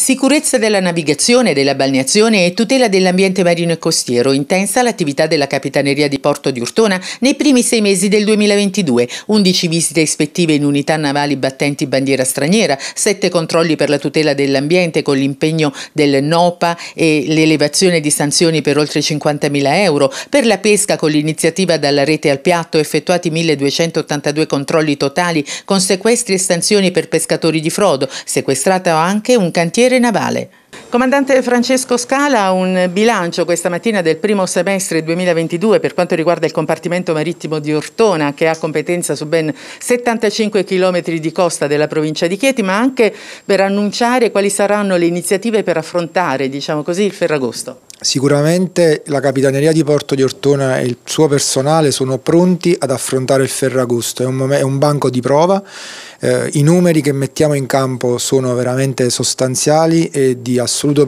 Sicurezza della navigazione, della balneazione e tutela dell'ambiente marino e costiero intensa l'attività della Capitaneria di Porto di Urtona nei primi sei mesi del 2022, 11 visite ispettive in unità navali battenti bandiera straniera, 7 controlli per la tutela dell'ambiente con l'impegno del NOPA e l'elevazione di sanzioni per oltre 50.000 euro, per la pesca con l'iniziativa dalla rete al piatto effettuati 1.282 controlli totali con sequestri e sanzioni per pescatori di frodo, sequestrato anche un cantiere cantiere navale. Comandante Francesco Scala, un bilancio questa mattina del primo semestre 2022 per quanto riguarda il compartimento marittimo di Ortona che ha competenza su ben 75 km di costa della provincia di Chieti ma anche per annunciare quali saranno le iniziative per affrontare diciamo così, il Ferragosto. Sicuramente la Capitaneria di Porto di Ortona e il suo personale sono pronti ad affrontare il Ferragosto, è un, è un banco di prova, eh, i numeri che mettiamo in campo sono veramente sostanziali e di assoluto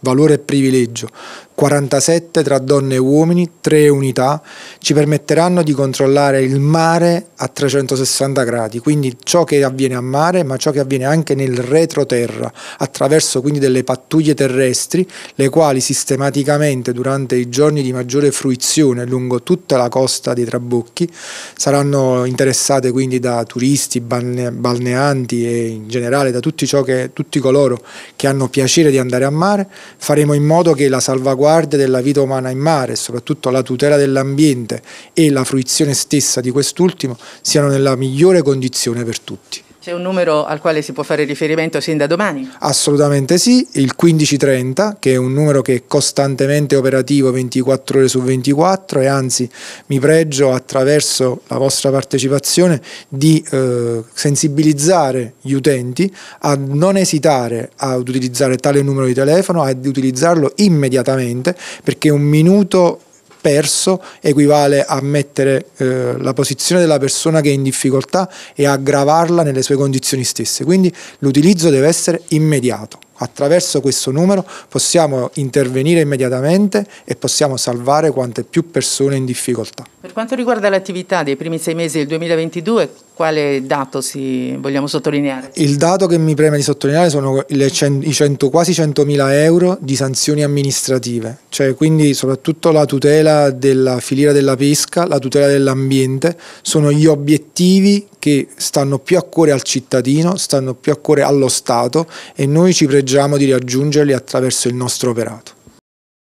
valore e privilegio. 47 tra donne e uomini, 3 unità, ci permetteranno di controllare il mare a 360 gradi, quindi ciò che avviene a mare ma ciò che avviene anche nel retroterra, attraverso quindi delle pattuglie terrestri, le quali sistematicamente sistematicamente durante i giorni di maggiore fruizione lungo tutta la costa dei Trabocchi, saranno interessate quindi da turisti, balneanti e in generale da tutti, che, tutti coloro che hanno piacere di andare a mare, faremo in modo che la salvaguardia della vita umana in mare, soprattutto la tutela dell'ambiente e la fruizione stessa di quest'ultimo siano nella migliore condizione per tutti. C'è un numero al quale si può fare riferimento sin da domani? Assolutamente sì, il 1530, che è un numero che è costantemente operativo 24 ore su 24 e anzi mi pregio attraverso la vostra partecipazione di eh, sensibilizzare gli utenti a non esitare ad utilizzare tale numero di telefono, ad utilizzarlo immediatamente perché un minuto perso equivale a mettere eh, la posizione della persona che è in difficoltà e aggravarla nelle sue condizioni stesse. Quindi l'utilizzo deve essere immediato. Attraverso questo numero possiamo intervenire immediatamente e possiamo salvare quante più persone in difficoltà. Per quanto riguarda l'attività dei primi sei mesi del 2022, quale dato si vogliamo sottolineare? Il dato che mi preme di sottolineare sono cent- i cento, quasi 100.000 euro di sanzioni amministrative, cioè quindi soprattutto la tutela della filiera della pesca, la tutela dell'ambiente, sono gli obiettivi che stanno più a cuore al cittadino, stanno più a cuore allo Stato e noi ci pregiamo di raggiungerli attraverso il nostro operato.